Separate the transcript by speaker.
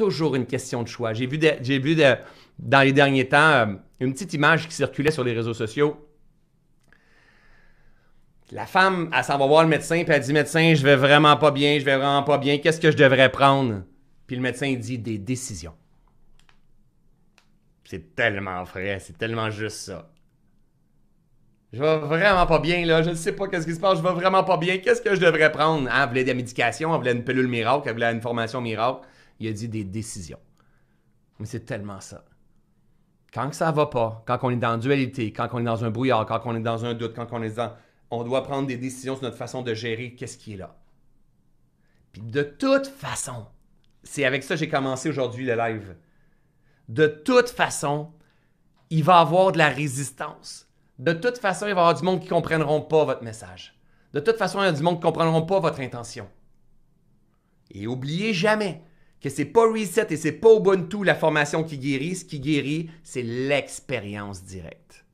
Speaker 1: toujours une question de choix. J'ai vu, j'ai vu dans les derniers temps euh, une petite image qui circulait sur les réseaux sociaux. La femme, elle s'en va voir le médecin, puis elle dit Médecin, je vais vraiment pas bien, je vais vraiment pas bien, qu'est-ce que je devrais prendre Puis le médecin, dit Des décisions. C'est tellement vrai, c'est tellement juste ça. Je vais vraiment pas bien, là. Je ne sais pas qu'est-ce qui se passe. Je vais vraiment pas bien. Qu'est-ce que je devrais prendre? Elle voulait des médications, elle voulait une pilule miracle, elle voulait une formation miracle il a dit des décisions. Mais c'est tellement ça. Quand ça va pas, quand on est dans dualité, quand on est dans un brouillard, quand on est dans un doute, quand on est dans... On doit prendre des décisions sur notre façon de gérer qu'est-ce qui est là. Puis de toute façon, c'est avec ça que j'ai commencé aujourd'hui le live. De toute façon, il va y avoir de la résistance. De toute façon, il va y avoir du monde qui ne comprendront pas votre message. De toute façon, il y a du monde qui ne comprendront pas votre intention. Et oubliez jamais que c'est pas Reset et c'est pas Ubuntu la formation qui guérit. Ce qui guérit, c'est l'expérience directe.